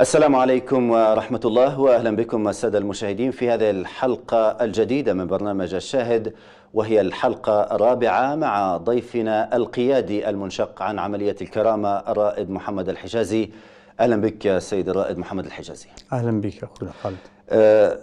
السلام عليكم ورحمة الله وأهلا بكم السادة المشاهدين في هذه الحلقة الجديدة من برنامج الشاهد وهي الحلقة الرابعة مع ضيفنا القيادي المنشق عن عملية الكرامة الرائد محمد الحجازي أهلا بك سيد الرائد محمد الحجازي أهلا بك أخونا خالد آه،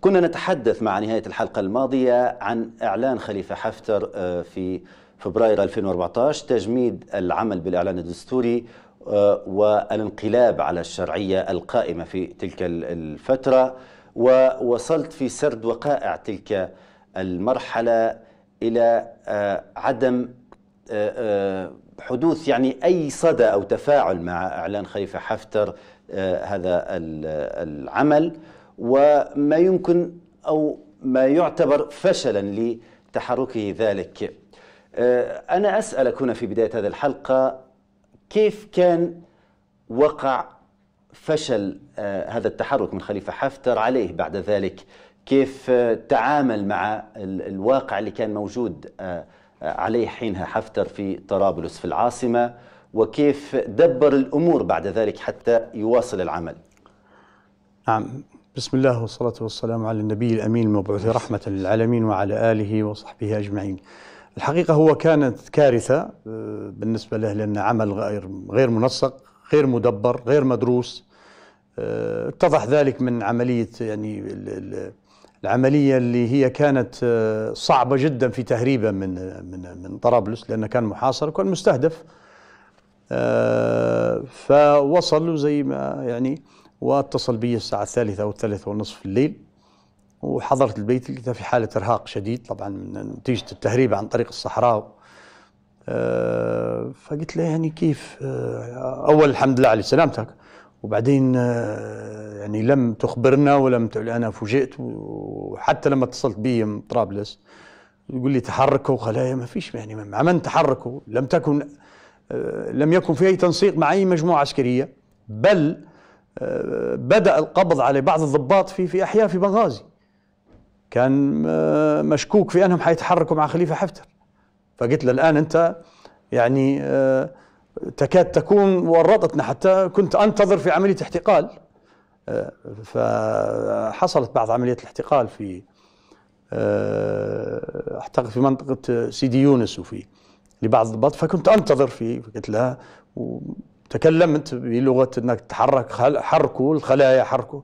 كنا نتحدث مع نهاية الحلقة الماضية عن إعلان خليفة حفتر آه، في فبراير 2014 تجميد العمل بالإعلان الدستوري آه، والانقلاب على الشرعية القائمة في تلك الفترة ووصلت في سرد وقائع تلك المرحلة إلى آه، عدم آه، حدوث يعني أي صدى أو تفاعل مع إعلان خليفة حفتر هذا العمل وما يمكن أو ما يعتبر فشلا لتحركه ذلك أنا أسألك هنا في بداية هذه الحلقة كيف كان وقع فشل آه، هذا التحرك من خليفة حفتر عليه بعد ذلك كيف آه، تعامل مع الواقع اللي كان موجود آه، عليه حينها حفتر في طرابلس في العاصمة وكيف دبر الأمور بعد ذلك حتى يواصل العمل نعم بسم الله والصلاة والسلام على النبي الأمين المبعوث رحمة للعالمين وعلى آله وصحبه أجمعين الحقيقة هو كانت كارثة آه، بالنسبة له لأن عمل غير غير منسق غير مدبر غير مدروس آه، اتضح ذلك من عملية يعني العملية اللي هي كانت آه، صعبة جدا في تهريبه من من من طرابلس لأنه كان محاصر وكان مستهدف فوصل زي ما يعني واتصل بي الساعة الثالثة أو الثالثة والنصف الليل وحضرت البيت لقيتها في حالة إرهاق شديد طبعا من نتيجة التهريب عن طريق الصحراء آه، فقلت له يعني كيف آه، أول الحمد لله على سلامتك وبعدين آه، يعني لم تخبرنا ولم أنا فوجئت وحتى لما اتصلت بي من طرابلس يقول لي تحركوا خلايا ما فيش يعني مع من تحركوا لم تكن لم يكن في أي تنسيق مع أي مجموعة عسكرية بل بدأ القبض على بعض الضباط في في أحياء في بنغازي كان آه، مشكوك في انهم حيتحركوا مع خليفه حفتر فقلت له الان انت يعني آه، تكاد تكون ورطتنا حتى كنت انتظر في عمليه احتقال آه، فحصلت بعض عمليات الاحتقال في اعتقد في منطقه سيدي يونس وفي لبعض الضباط فكنت انتظر في قلت له وتكلمت بلغه انك تحرك حركوا الخلايا حركوا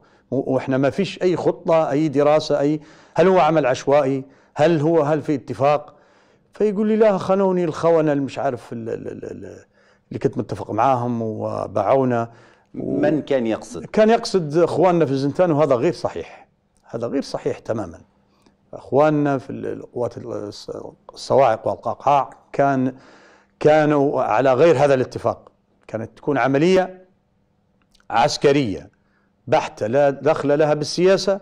واحنا ما فيش اي خطه اي دراسه اي هل هو عمل عشوائي؟ هل هو هل في اتفاق؟ فيقول لي لا خانوني الخونه اللي مش عارف اللي كنت متفق معاهم وباعونا من كان يقصد؟ كان يقصد اخواننا في الزنتان وهذا غير صحيح هذا غير صحيح تماما اخواننا في القوات الصواعق والقعقاع كان كانوا على غير هذا الاتفاق كانت تكون عمليه عسكريه بحتة لا دخل لها بالسياسة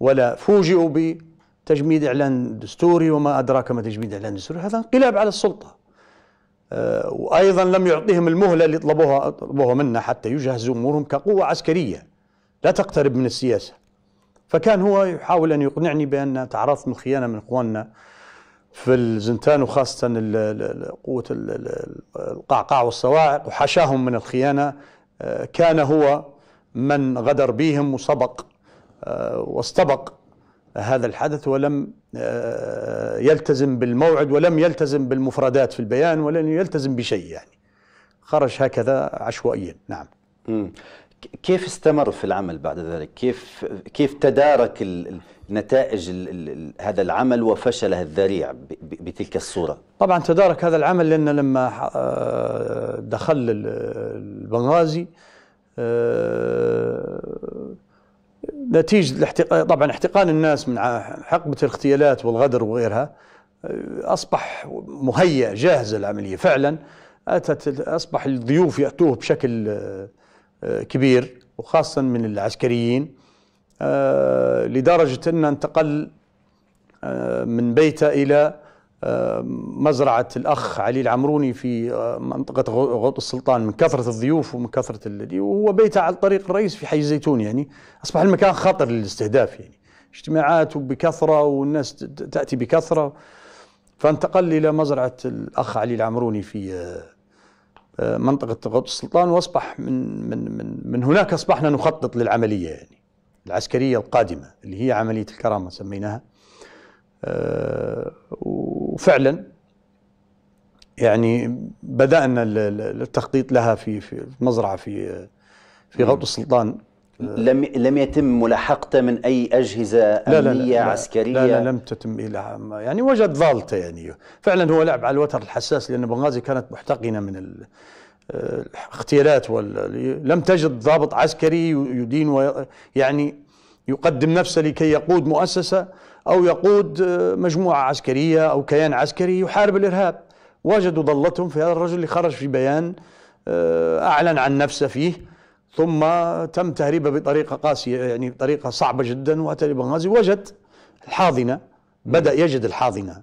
ولا فوجئوا بتجميد إعلان دستوري وما أدراك ما تجميد إعلان دستوري هذا انقلاب على السلطة آه، وأيضا لم يعطيهم المهلة اللي طلبوها طلبوها منا حتى يجهزوا أمورهم كقوة عسكرية لا تقترب من السياسة فكان هو يحاول أن يقنعني بأن تعرضت من خيانة من إخواننا في الزنتان وخاصة قوة القعقاع والصواعق وحشاهم من الخيانة آه، كان هو من غدر بهم وسبق آه، واستبق هذا الحدث ولم آه، يلتزم بالموعد ولم يلتزم بالمفردات في البيان ولم يلتزم بشيء يعني خرج هكذا عشوائيا نعم م. كيف استمر في العمل بعد ذلك كيف كيف تدارك نتائج هذا العمل وفشله الذريع بتلك الصوره طبعا تدارك هذا العمل لان لما آه، دخل البنغازي آه، نتيجة طبعا احتقان الناس من حقبة الاغتيالات والغدر وغيرها آه، أصبح مهيأ جاهزة العملية فعلا أتت أصبح الضيوف يأتوه بشكل آه، كبير وخاصة من العسكريين لدرجة أنه انتقل من بيته إلى مزرعة الأخ علي العمروني في آه، منطقة غوط السلطان من كثرة الضيوف ومن كثرة الذي وهو بيته على الطريق الرئيس في حي الزيتون يعني أصبح المكان خطر للاستهداف يعني اجتماعات وبكثرة والناس تأتي بكثرة فانتقل إلى مزرعة الأخ علي العمروني في آه، آه، منطقة غوط السلطان وأصبح من, من, من, من هناك أصبحنا نخطط للعملية يعني العسكرية القادمة اللي هي عملية الكرامة سميناها آه، وفعلا يعني بدأنا التخطيط لها في في مزرعة في في غوط السلطان لم لم يتم ملاحقته من اي اجهزه امنيه لا لا لا عسكريه لا, لا لم تتم الى يعني وجد ضالته يعني فعلا هو لعب على الوتر الحساس لان بنغازي كانت محتقنه من آه، الاغتيالات لم تجد ضابط عسكري يدين ويعني يقدم نفسه لكي يقود مؤسسه أو يقود آه، مجموعة عسكرية أو كيان عسكري يحارب الإرهاب وجدوا ضلتهم في هذا الرجل اللي خرج في بيان آه، أعلن عن نفسه فيه ثم تم تهريبه بطريقة قاسية يعني بطريقة صعبة جدا وأتى لبنغازي وجد الحاضنة بدأ يجد الحاضنة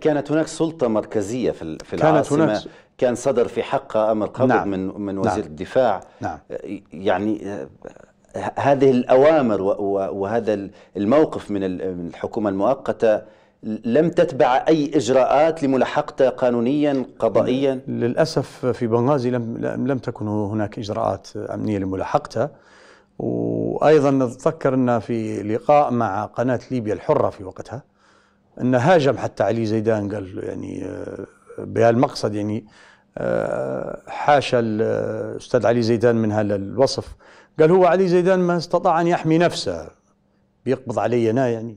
كانت هناك سلطة مركزية في العاصمة كانت هناك كان صدر في حقها أمر قبض نعم من من نعم. وزير نعم الدفاع نعم يعني آه، هذه الأوامر وهذا الموقف من الحكومة المؤقتة لم تتبع أي إجراءات لملاحقته قانونيا قضائيا للأسف في بنغازي لم, لم تكن هناك إجراءات أمنية لملاحقته وأيضا نتذكر أن في لقاء مع قناة ليبيا الحرة في وقتها أن هاجم حتى علي زيدان قال يعني آه، بهالمقصد يعني آه، حاشا الأستاذ علي زيدان من هذا الوصف قال هو علي زيدان ما استطاع أن يحمي نفسه بيقبض علي أنا يعني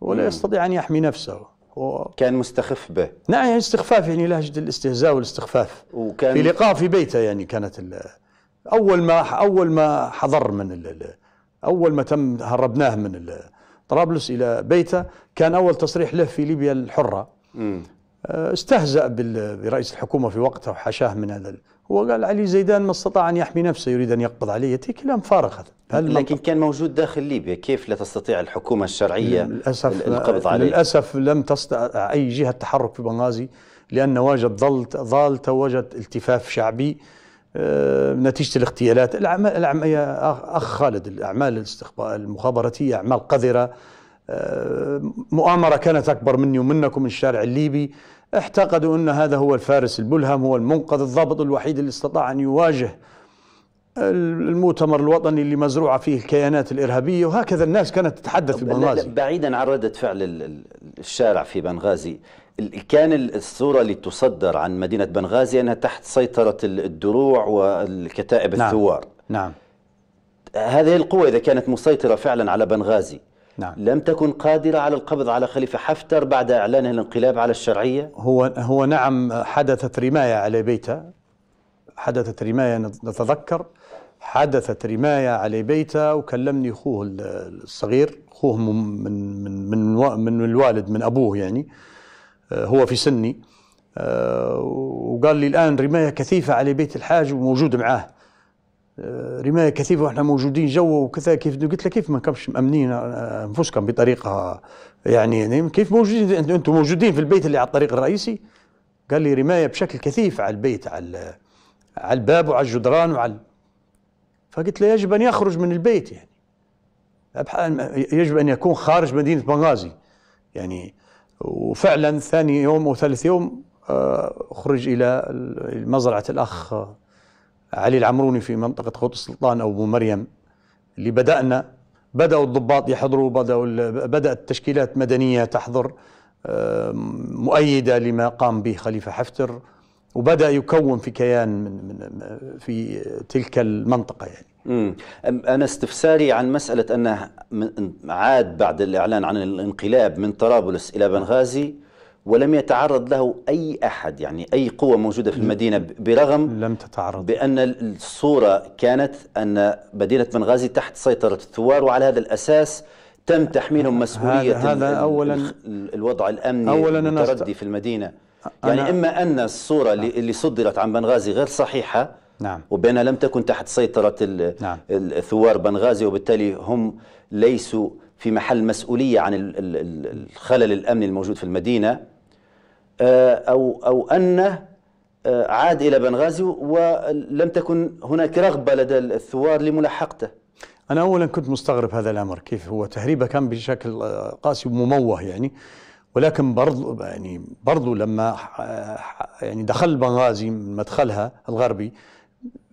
ولا مم. يستطيع أن يحمي نفسه و... كان مستخف به نعم يعني استخفاف يعني لهجة الاستهزاء والاستخفاف وكان في لقاء في بيته يعني كانت أول ما أول ما حضر من ال أول ما تم هربناه من طرابلس إلى بيته كان أول تصريح له في ليبيا الحرة مم. آه، استهزأ برئيس الحكومة في وقتها وحاشاه من هذا هو قال علي زيدان ما استطاع أن يحمي نفسه يريد أن يقبض عليه كلام فارغ هذا لكن كان موجود داخل ليبيا كيف لا تستطيع الحكومة الشرعية للأسف القبض عليه للأسف لم تستطع أي جهة تحرك في بنغازي لأن وجد ضلت ضالته وجد التفاف شعبي آه، نتيجة الاغتيالات الأعمال يا أخ خالد الأعمال المخابراتية أعمال قذرة آه، مؤامرة كانت أكبر مني ومنكم من الشارع الليبي اعتقدوا أن هذا هو الفارس الملهم هو المنقذ الضابط الوحيد اللي استطاع أن يواجه المؤتمر الوطني اللي مزروعة فيه الكيانات الإرهابية وهكذا الناس كانت تتحدث في بنغازي بعيدا عن ردة فعل الشارع في بنغازي كان الصورة اللي تصدر عن مدينة بنغازي أنها تحت سيطرة الدروع والكتائب نعم الثوار نعم هذه القوة إذا كانت مسيطرة فعلا على بنغازي نعم. لم تكن قادرة على القبض على خليفة حفتر بعد إعلانه الانقلاب على الشرعية هو, هو نعم حدثت رماية على بيته حدثت رماية نتذكر حدثت رماية على بيته وكلمني أخوه الصغير أخوه من, من, من, من الوالد من أبوه يعني آه، هو في سني آه، وقال لي الآن رماية كثيفة على بيت الحاج وموجود معاه آه، رمايه كثيفه واحنا موجودين جوا وكذا كيف قلت له كيف ما كمش مامنين انفسكم بطريقه يعني, يعني كيف موجودين انتم موجودين في البيت اللي على الطريق الرئيسي قال لي رمايه بشكل كثيف على البيت على على الباب وعلى الجدران وعلى فقلت له يجب ان يخرج من البيت يعني يجب ان يكون خارج مدينه بنغازي يعني وفعلا ثاني يوم وثالث يوم اخرج آه، الى مزرعه الاخ علي العمروني في منطقة خط السلطان أو أبو مريم اللي بدأنا بدأوا الضباط يحضروا بدأوا بدأت تشكيلات مدنية تحضر مؤيدة لما قام به خليفة حفتر وبدأ يكون في كيان من من في تلك المنطقة يعني مم. أنا استفساري عن مسألة أنه عاد بعد الإعلان عن الانقلاب من طرابلس إلى بنغازي ولم يتعرض له أي أحد يعني أي قوة موجودة في المدينة برغم لم تتعرض بأن الصورة كانت أن مدينة بنغازي تحت سيطرة الثوار وعلى هذا الأساس تم تحميلهم مسؤولية هذا, هذا أولا الوضع الأمني أولا المتردي في المدينة يعني إما أن الصورة نعم. اللي صدرت عن بنغازي غير صحيحة نعم وبأنها لم تكن تحت سيطرة نعم. الثوار بنغازي وبالتالي هم ليسوا في محل مسؤولية عن الخلل الأمني الموجود في المدينة آه، أو, أو أنه آه، عاد إلى بنغازي ولم تكن هناك رغبة لدى الثوار لملاحقته أنا أولا كنت مستغرب هذا الأمر كيف هو تهريبه كان بشكل آه، قاسي ومموه يعني ولكن برضو يعني برضو لما يعني دخل بنغازي من مدخلها الغربي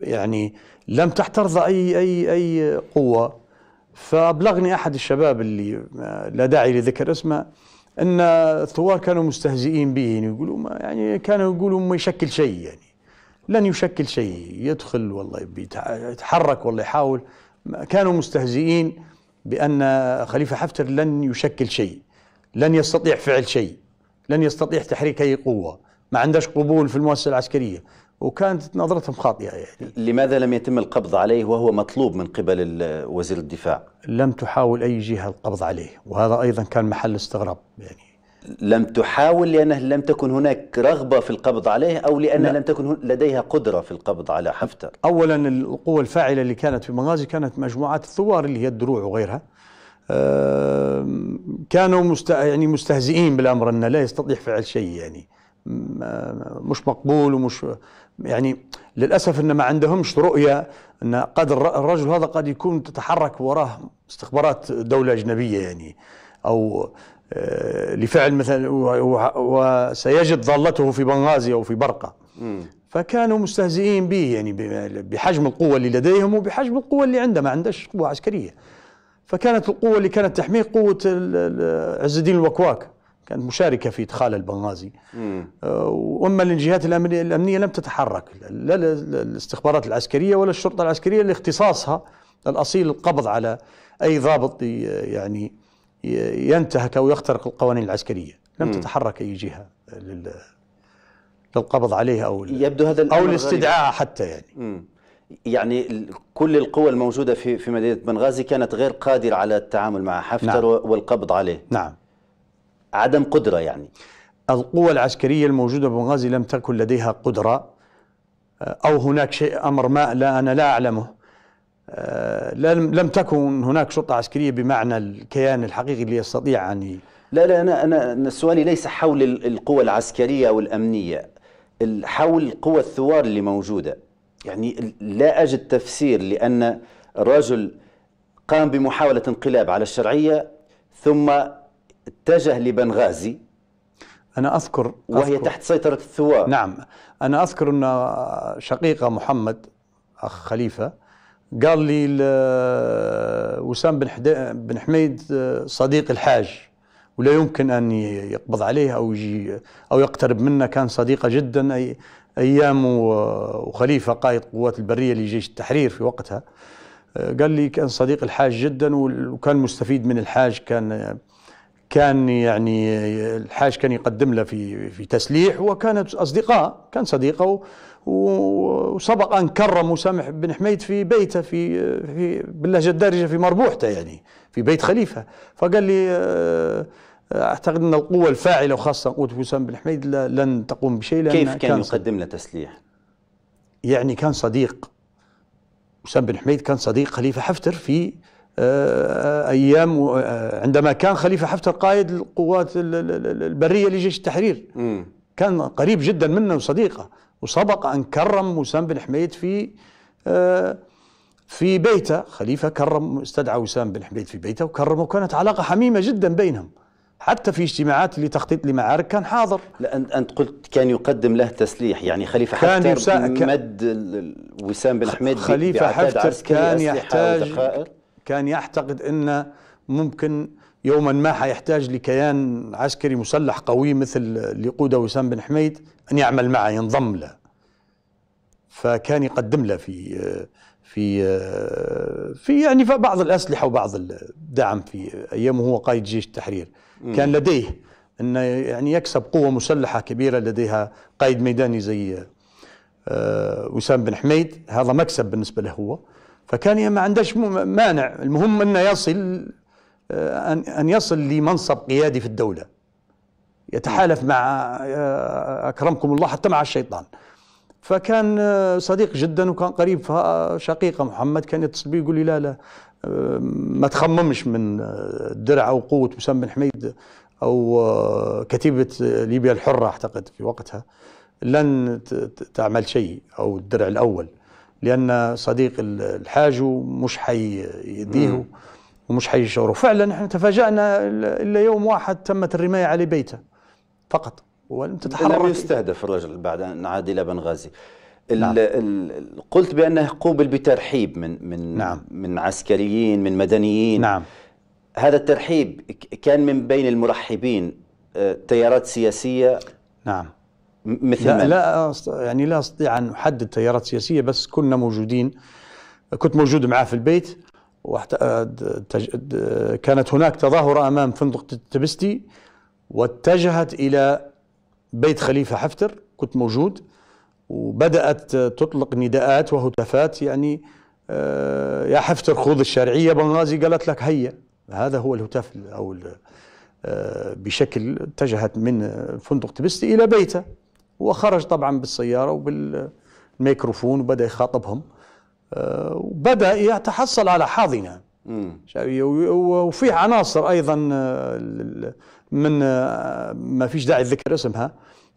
يعني لم تحترض اي اي اي قوه فابلغني احد الشباب اللي لا داعي لذكر اسمه ان الثوار كانوا مستهزئين به يعني يقولوا ما يعني كانوا يقولوا ما يشكل شيء يعني لن يشكل شيء يدخل والله يتحرك والله يحاول كانوا مستهزئين بان خليفه حفتر لن يشكل شيء لن يستطيع فعل شيء لن يستطيع تحريك اي قوه ما عندهاش قبول في المؤسسه العسكريه وكانت نظرتهم خاطئه يعني. لماذا لم يتم القبض عليه وهو مطلوب من قبل وزير الدفاع؟ لم تحاول اي جهه القبض عليه، وهذا ايضا كان محل استغراب يعني. لم تحاول لأنه لم تكن هناك رغبة في القبض عليه أو لان لم تكن لديها قدرة في القبض على حفتر أولا القوة الفاعلة اللي كانت في بنغازي كانت مجموعات الثوار اللي هي الدروع وغيرها كانوا مست... يعني مستهزئين بالأمر أنه لا يستطيع فعل شيء يعني مش مقبول ومش يعني للاسف ان ما عندهمش رؤيه ان قد الرجل هذا قد يكون تتحرك وراه استخبارات دوله اجنبيه يعني او آه، لفعل مثلا وسيجد ضالته في بنغازي او في برقه فكانوا مستهزئين به يعني بحجم القوه اللي لديهم وبحجم القوه اللي عنده ما عندهش قوه عسكريه فكانت القوه اللي كانت تحميه قوه عز الدين الوكواك كانت مشاركة في إدخال البنغازي آه، وأما الجهات الأمنية, الأمنية لم تتحرك لا الاستخبارات العسكرية ولا الشرطة العسكرية اللي اختصاصها الأصيل القبض على أي ضابط يعني ينتهك أو يخترق القوانين العسكرية لم مم. تتحرك أي جهة لل للقبض عليه أو يبدو هذا أو الاستدعاء غريب. حتى يعني مم. يعني كل القوى الموجودة في في مدينة بنغازي كانت غير قادرة على التعامل مع حفتر نعم. والقبض عليه نعم عدم قدرة يعني القوة العسكرية الموجودة بنغازي لم تكن لديها قدرة آه، أو هناك شيء أمر ما لا أنا لا أعلمه آه، لم لم تكن هناك شرطة عسكرية بمعنى الكيان الحقيقي اللي يستطيع أن لا لا أنا أنا سؤالي ليس حول القوى العسكرية والأمنية حول قوة الثوار اللي موجودة يعني لا أجد تفسير لأن رجل قام بمحاولة انقلاب على الشرعية ثم اتجه لبنغازي أنا أذكر, أذكر وهي تحت سيطرة الثوار نعم أنا أذكر أن شقيقة محمد أخ خليفة قال لي وسام بن, بن حميد صديق الحاج ولا يمكن أن يقبض عليه أو يجي أو يقترب منه كان صديقة جدا أي أيام وخليفة قائد قوات البرية لجيش التحرير في وقتها قال لي كان صديق الحاج جدا وكان مستفيد من الحاج كان كان يعني الحاج كان يقدم له في في تسليح وكانت اصدقاء كان صديقه وسبق ان كرم سامح بن حميد في بيته في في باللهجه الدارجه في مربوحته يعني في بيت خليفه فقال لي آه، اعتقد ان القوه الفاعله وخاصه قوه وسام بن حميد لن تقوم بشيء لأن كيف كان, كان يقدم له تسليح؟ يعني كان صديق وسام بن حميد كان صديق خليفه حفتر في آه، آه، ايام آه، عندما كان خليفه حفتر قائد القوات البريه لجيش التحرير كان قريب جدا منه وصديقه وسبق ان كرم وسام بن حميد في في بيته خليفه كرم استدعى وسام بن حميد في بيته وكرمه وكانت علاقه حميمه جدا بينهم حتى في اجتماعات لتخطيط لمعارك كان حاضر لا انت انت قلت كان يقدم له تسليح يعني خليفه كان حفتر يسا... مد وسام بن حميد خليفه حفتر كان يحتاج كان يعتقد أن ممكن يوما ما حيحتاج لكيان عسكري مسلح قوي مثل اللي يقوده وسام بن حميد أن يعمل معه ينضم له فكان يقدم له في في في يعني في بعض الأسلحة وبعض الدعم في أيامه هو قائد جيش التحرير كان لديه انه يعني يكسب قوه مسلحه كبيره لديها قائد ميداني زي آه، وسام بن حميد هذا مكسب بالنسبه له هو فكان ما عندهش مانع المهم انه يصل آه، ان ان يصل لمنصب قيادي في الدوله يتحالف مع آه، اكرمكم الله حتى مع الشيطان فكان آه، صديق جدا وكان قريب شقيقه محمد كان يتصل بي يقول لي لا لا ما تخممش من درع او قوه وسام بن حميد او كتيبه ليبيا الحره اعتقد في وقتها لن تعمل شيء او الدرع الاول لان صديق الحاج مش حيديه ومش حيشعره فعلا احنا تفاجأنا الا يوم واحد تمت الرمايه على بيته فقط ولم تتحرك لم يستهدف الرجل بعد ان عاد الى بنغازي نعم. قلت بانه قوبل بترحيب من من نعم. من عسكريين من مدنيين نعم هذا الترحيب كان من بين المرحبين آه، تيارات سياسيه نعم مثل لا, لا يعني لا استطيع ان احدد تيارات سياسيه بس كنا موجودين كنت موجود معاه في البيت وحت... آه، كانت هناك تظاهره امام فندق تبستي واتجهت الى بيت خليفه حفتر كنت موجود وبدات تطلق نداءات وهتافات يعني آه، يا حفتر خذ الشرعيه بنغازي قالت لك هيا هذا هو الهتاف او آه، بشكل اتجهت من فندق تبستي الى بيته وخرج طبعا بالسيارة وبالميكروفون وبدأ يخاطبهم آه، وبدأ يتحصل على حاضنة وفي عناصر أيضا آه، من آه، ما فيش داعي ذكر اسمها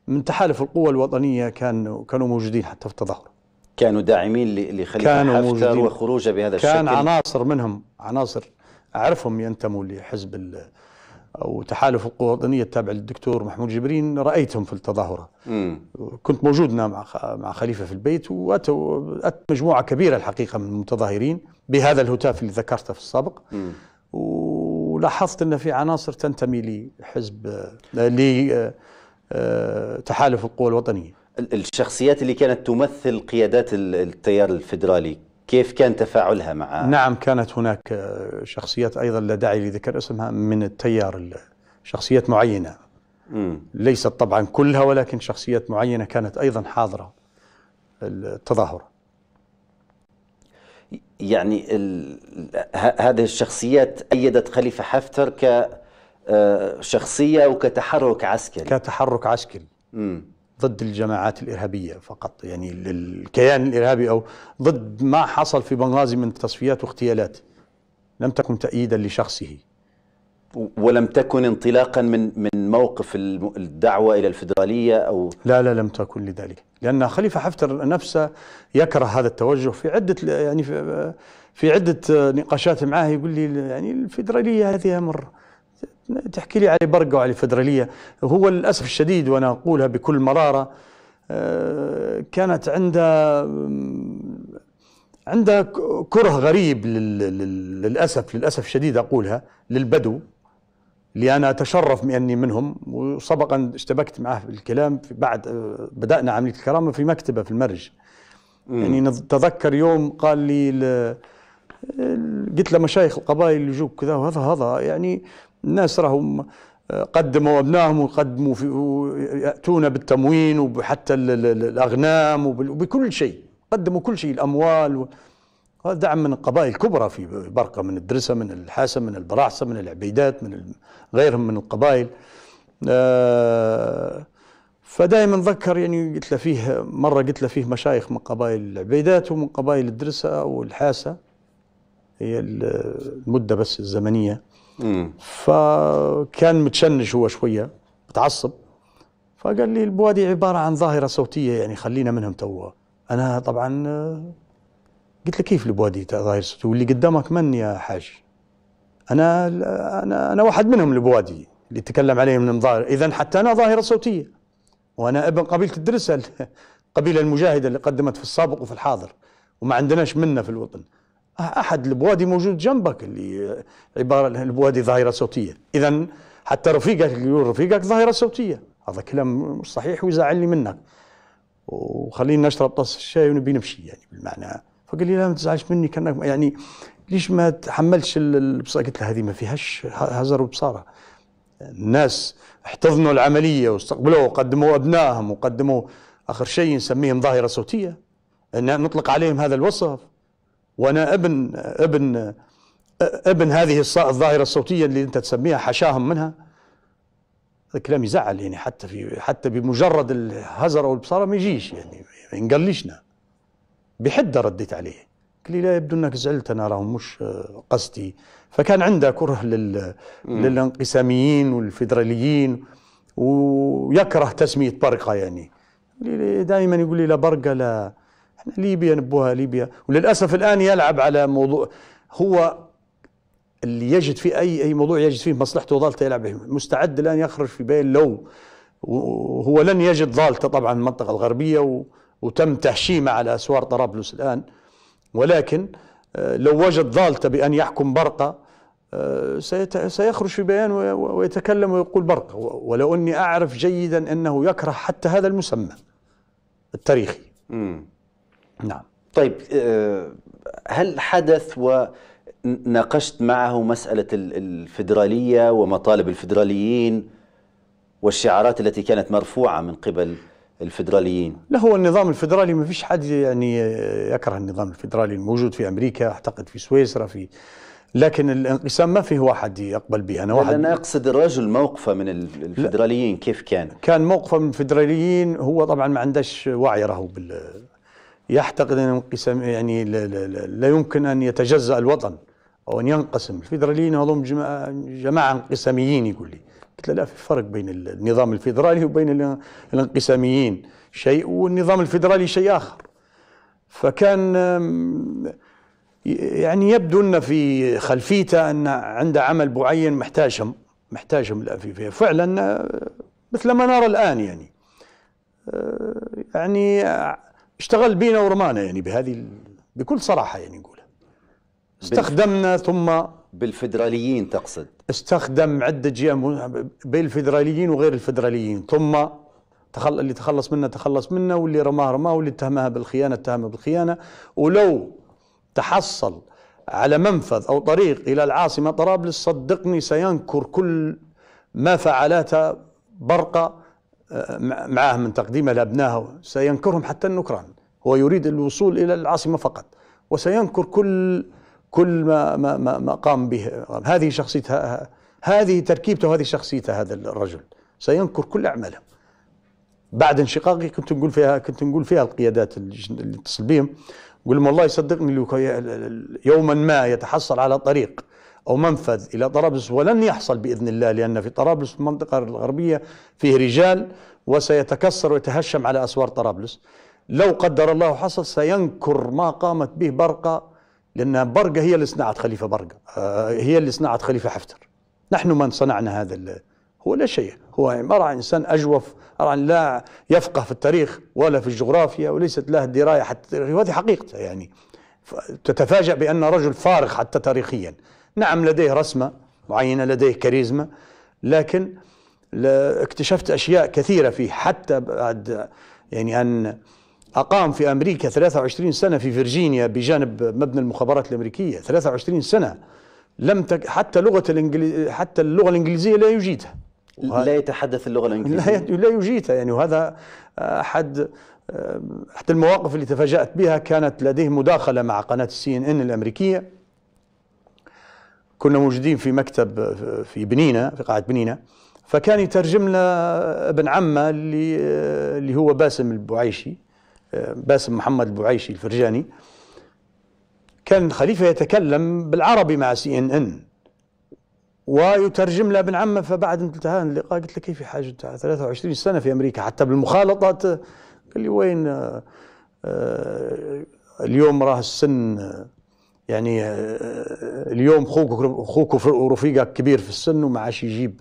من تحالف القوى الوطنية كانوا كانوا موجودين حتى في التظاهر كانوا داعمين لخليفة كانوا حفتر وخروجه بهذا كان الشكل كان عناصر منهم عناصر أعرفهم ينتموا لحزب او تحالف القوى الوطنيه التابع للدكتور محمود جبرين رايتهم في التظاهره مم. كنت موجود مع مع خليفه في البيت واتوا مجموعه كبيره الحقيقه من المتظاهرين بهذا الهتاف اللي ذكرته في السابق ولاحظت ان في عناصر تنتمي لحزب لتحالف القوى الوطنيه الشخصيات اللي كانت تمثل قيادات التيار الفدرالي كيف كان تفاعلها مع نعم كانت هناك شخصيات أيضا لا داعي لذكر اسمها من التيار شخصيات معينة ليست طبعا كلها ولكن شخصيات معينة كانت أيضا حاضرة التظاهر يعني ال... هذه الشخصيات أيدت خليفة حفتر كشخصية آه، وكتحرك عسكري كتحرك عسكري م. ضد الجماعات الإرهابية فقط يعني الكيان الإرهابي أو ضد ما حصل في بنغازي من تصفيات واغتيالات لم تكن تأييدا لشخصه ولم تكن انطلاقا من من موقف الدعوة إلى الفدرالية أو لا لا لم تكن لذلك لأن خليفة حفتر نفسه يكره هذا التوجه في عدة يعني في, في عدة نقاشات معاه يقول لي يعني الفدرالية هذه أمر تحكي لي على برقة وعلى الفدرالية هو للأسف الشديد وأنا أقولها بكل مرارة آه، كانت عندها عندها كره غريب للأسف للأسف الشديد أقولها للبدو اللي أنا أتشرف بأني منهم وسبقا اشتبكت معه في الكلام في بعد آه، بدأنا عملية الكرامة في مكتبة في المرج مم. يعني تذكر يوم قال لي قلت له مشايخ القبائل اللي يجوك كذا وهذا هذا يعني الناس راهم آه، قدموا ابنائهم وقدموا في ياتون بالتموين وحتى الاغنام وبكل شيء قدموا كل شيء الاموال هذا دعم من القبائل الكبرى في برقه من الدرسه من الحاسه من البراعسه من العبيدات من غيرهم من القبائل آه، فدائما ذكر يعني قلت له فيه مره قلت له فيه مشايخ من قبائل العبيدات ومن قبائل الدرسه والحاسه هي المده بس الزمنيه فكان متشنج هو شويه متعصب فقال لي البوادي عباره عن ظاهره صوتيه يعني خلينا منهم توا انا طبعا آه، قلت له كيف البوادي ظاهره صوتيه واللي قدامك من يا حاج انا انا انا واحد منهم البوادي اللي تكلم عليه من ظاهر اذا حتى انا ظاهره صوتيه وانا ابن قبيله الدرسه القبيله المجاهده اللي قدمت في السابق وفي الحاضر وما عندناش منه في الوطن آه، احد البوادي موجود جنبك اللي عباره البوادي ظاهره صوتيه اذا حتى رفيقك يقول رفيقك ظاهره صوتيه هذا كلام مش صحيح ويزعلني منك وخلينا نشرب طاس الشاي ونبي نمشي يعني بالمعنى فقال لي لا ما تزعلش مني كانك يعني ليش ما تحملش البصاره قلت له هذه ما فيهاش هزر وبصاره الناس احتضنوا العمليه واستقبلوه وقدموا ابنائهم وقدموا اخر شيء نسميهم ظاهره صوتيه ان نطلق عليهم هذا الوصف وانا ابن ابن ابن هذه الظاهره الصوتيه اللي انت تسميها حشاهم منها كلام يزعل يعني حتى في حتى بمجرد الهزر او البصاره ما يجيش يعني ما ينقلشنا بحده رديت عليه قال لي لا يبدو انك زعلت انا راه مش قصدي فكان عنده كره لل للانقساميين والفيدراليين ويكره تسميه برقه يعني دائما يقول لي لا برقه لا ليبيا نبوها ليبيا وللأسف الآن يلعب على موضوع هو اللي يجد في أي أي موضوع يجد فيه مصلحته وضالته يلعب به مستعد الآن يخرج في بين لو وهو لن يجد ضالته طبعا المنطقة الغربية وتم تهشيمه على أسوار طرابلس الآن ولكن آه، لو وجد ضالته بأن يحكم برقة آه، سيخرج في بيان ويتكلم ويقول برقة ولو أني أعرف جيدا أنه يكره حتى هذا المسمى التاريخي نعم طيب آه، هل حدث وناقشت معه مسألة الفدرالية ومطالب الفدراليين والشعارات التي كانت مرفوعة من قبل الفدراليين لا هو النظام الفدرالي ما فيش حد يعني آه، يكره النظام الفدرالي الموجود في أمريكا أعتقد في سويسرا في لكن الانقسام ما فيه واحد يقبل به انا واحد انا اقصد الرجل موقفه من الفدراليين كيف كان؟ كان موقفه من الفدراليين هو طبعا ما عندش وعي راهو بال يعتقد أن انقسام يعني لا, لا, لا, لا يمكن أن يتجزأ الوطن أو أن ينقسم الفيدراليين هذول جماعة انقساميين يقول لي قلت له لا في فرق بين النظام الفيدرالي وبين الانقساميين شيء والنظام الفيدرالي شيء آخر فكان يعني يبدو أن في خلفيته أن عنده عمل معين محتاجهم محتاجهم في فعلا آه، مثل ما نرى الآن يعني آه، يعني آه، اشتغل بينا ورمانا يعني بهذه ال... بكل صراحه يعني نقولها استخدمنا ثم بالفدراليين تقصد استخدم عده جهه بين الفدراليين وغير الفدراليين ثم تخل... اللي تخلص منه تخلص منه واللي رماه رماه واللي اتهمها بالخيانه اتهمها بالخيانه ولو تحصل على منفذ او طريق الى العاصمه طرابلس صدقني سينكر كل ما فعلته برقه معاه من تقديمه لأبنائه سينكرهم حتى النكران هو يريد الوصول إلى العاصمة فقط وسينكر كل كل ما ما ما, ما قام به هذه شخصيتها هذه تركيبته هذه شخصيته هذا الرجل سينكر كل أعماله بعد انشقاقي كنت نقول فيها كنت نقول فيها القيادات اللي اتصل بهم نقول لهم والله صدقني يوما ما يتحصل على طريق أو منفذ إلى طرابلس ولن يحصل بإذن الله لأن في طرابلس المنطقة الغربية فيه رجال وسيتكسر ويتهشم على أسوار طرابلس لو قدر الله حصل سينكر ما قامت به برقة لأن برقة هي اللي صنعت خليفة برقة آه، هي اللي صنعت خليفة حفتر نحن من صنعنا هذا هو لا شيء هو عبارة عن إنسان أجوف لا يفقه في التاريخ ولا في الجغرافيا وليست له دراية حتى وهذه حقيقته يعني تتفاجأ بأن رجل فارغ حتى تاريخيا نعم لديه رسمة معينة لديه كاريزما لكن اكتشفت أشياء كثيرة فيه حتى بعد يعني أن أقام في أمريكا 23 سنة في فيرجينيا بجانب مبنى المخابرات الأمريكية 23 سنة لم تك حتى لغة الإنجليز حتى اللغة الإنجليزية لا يجيدها لا يتحدث اللغة الإنجليزية لا يجيدها يعني وهذا آه، أحد آه، حتى المواقف اللي تفاجأت بها كانت لديه مداخلة مع قناة السي إن إن الأمريكية كنا موجودين في مكتب في بنينا في قاعة بنينا فكان يترجم لنا ابن عمه اللي اللي هو باسم البعيشي باسم محمد البعيشي الفرجاني كان خليفه يتكلم بالعربي مع سي ان ان ويترجم لابن ابن عمه فبعد انتهاء اللقاء قلت له كيف حاجة 23 سنه في امريكا حتى بالمخالطات قال لي وين آه، آه، اليوم راه السن يعني آه، اليوم خوك خوك ورفيقك كبير في السن وما عادش يجيب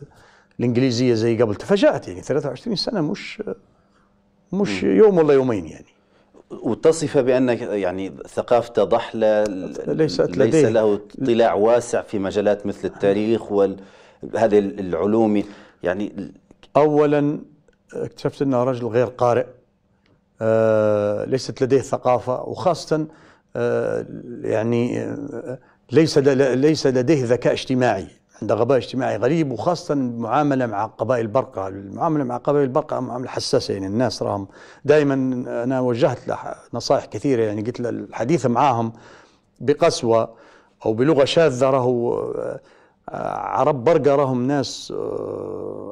الانجليزيه زي قبل تفاجات يعني 23 سنه مش مش يوم ولا يومين يعني وتصف بان يعني ثقافته ضحله ليست ليس له اطلاع واسع في مجالات مثل التاريخ وهذه العلوم يعني اولا اكتشفت انه رجل غير قارئ آه، ليست لديه ثقافه وخاصه آه، يعني آه، ليس ليس لديه ذكاء اجتماعي عنده غباء اجتماعي غريب وخاصة المعاملة مع قبائل برقع المعاملة مع قبائل البرقة معاملة حساسة يعني الناس راهم دائما أنا وجهت له نصائح كثيرة يعني قلت له الحديث معاهم بقسوة أو بلغة شاذة راهو آه، عرب برقة راهم ناس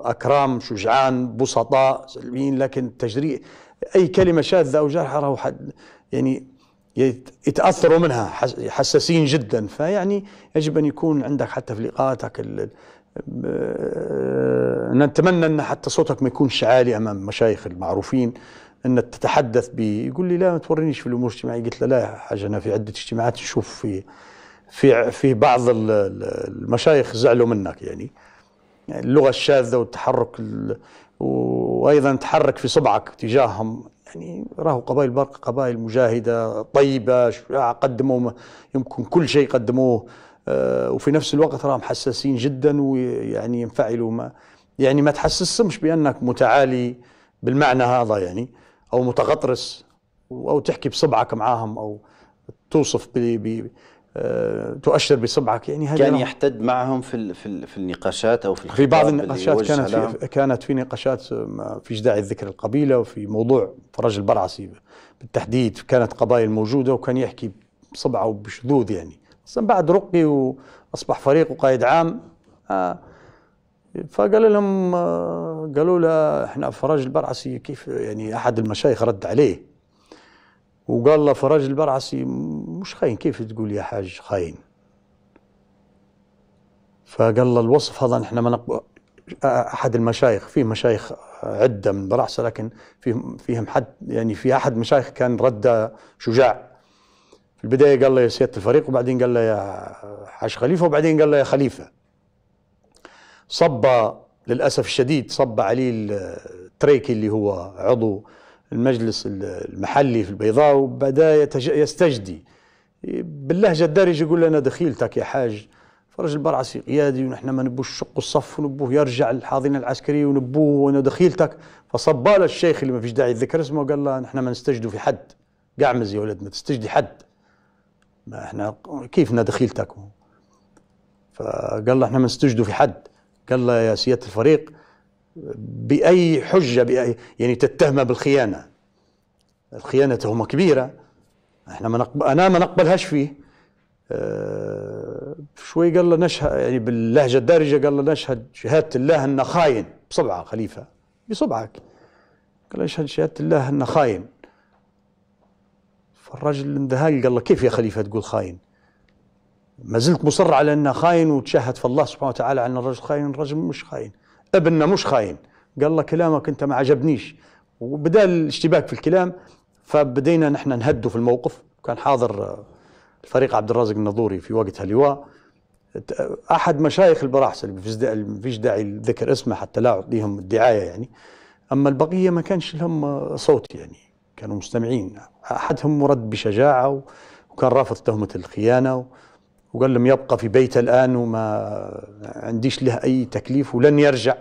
أكرام شجعان بسطاء سلميين لكن تجريء أي كلمة شاذة أو جارحة راهو حد يعني يتاثروا منها حساسين جدا فيعني يجب ان يكون عندك حتى في لقاءاتك آه، نتمنى ان حتى صوتك ما يكونش عالي امام المشايخ المعروفين ان تتحدث بي يقول لي لا ما تورينيش في الامور الاجتماعيه قلت له لا يا حاج انا في عده اجتماعات نشوف في في في بعض المشايخ زعلوا منك يعني اللغه الشاذه والتحرك وايضا تحرك في صبعك تجاههم يعني راهو قبائل برق قبائل مجاهدة طيبة آه، قدموا يمكن كل شيء قدموه آه، وفي نفس الوقت راهم حساسين جدا ويعني ينفعلوا ما يعني ما تحسسهمش بأنك متعالي بالمعنى هذا يعني أو متغطرس أو تحكي بصبعك معاهم أو توصف آه، تؤشر بصبعك يعني كان يحتد معهم في في, في النقاشات او في في بعض النقاشات كانت في كانت في نقاشات آه، فيش داعي ذكر القبيله وفي موضوع فرج البرعسي بالتحديد كانت قبائل موجوده وكان يحكي بصبعه وبشذوذ يعني اصلا بعد رقي واصبح فريق وقائد عام آه، فقال لهم قالوا له احنا فرج البرعسي كيف يعني احد المشايخ رد عليه وقال له فرج البرعسي مش خاين كيف تقول يا حاج خاين فقال له الوصف هذا نحن ما نقب... احد المشايخ في مشايخ عده من برعسه لكن فيهم فيهم حد يعني في احد مشايخ كان رد شجاع في البدايه قال له يا سياده الفريق وبعدين قال له يا حاج خليفه وبعدين قال له يا خليفه صب للاسف الشديد صب عليه التريكي اللي هو عضو المجلس المحلي في البيضاء وبدا يستجدي باللهجه الدارجه يقول لنا دخيلتك يا حاج فرج البرعسي قيادي ونحن ما نبوش شق الصف ونبوه يرجع للحاضنه العسكريه ونبوه وانا دخيلتك فصبال الشيخ اللي ما فيش داعي يذكر اسمه وقال له نحن ما نستجدوا في حد قعمز يا ولد ما تستجدي حد ما احنا كيفنا دخيلتك فقال له احنا ما نستجدوا في حد قال له يا سياده الفريق بأي حجة بأي يعني تتهمه بالخيانة الخيانة تهمة كبيرة احنا ما نقبل أنا ما نقبلهاش فيه أه شوي قال له نشهد يعني باللهجة الدارجة قال له نشهد شهادة الله أنه خاين بصبعة خليفة بصبعك قال له نشهد شهادة الله أنه خاين فالرجل اندهال قال له كيف يا خليفة تقول خاين ما زلت مصر على أنه خاين وتشهد في الله سبحانه وتعالى أن الرجل خاين الرجل مش خاين ابننا مش خاين قال له كلامك انت ما عجبنيش وبدا الاشتباك في الكلام فبدينا نحن نهدوا في الموقف كان حاضر آه، الفريق عبد الرازق النظوري في وقتها لواء احد مشايخ البراحس اللي مفيش داعي ذكر اسمه حتى لا اعطيهم الدعايه يعني اما البقيه ما كانش لهم آه، صوت يعني كانوا مستمعين احدهم مرد بشجاعه وكان رافض تهمه الخيانه وقال لهم يبقى في بيته الآن وما عنديش له أي تكليف ولن يرجع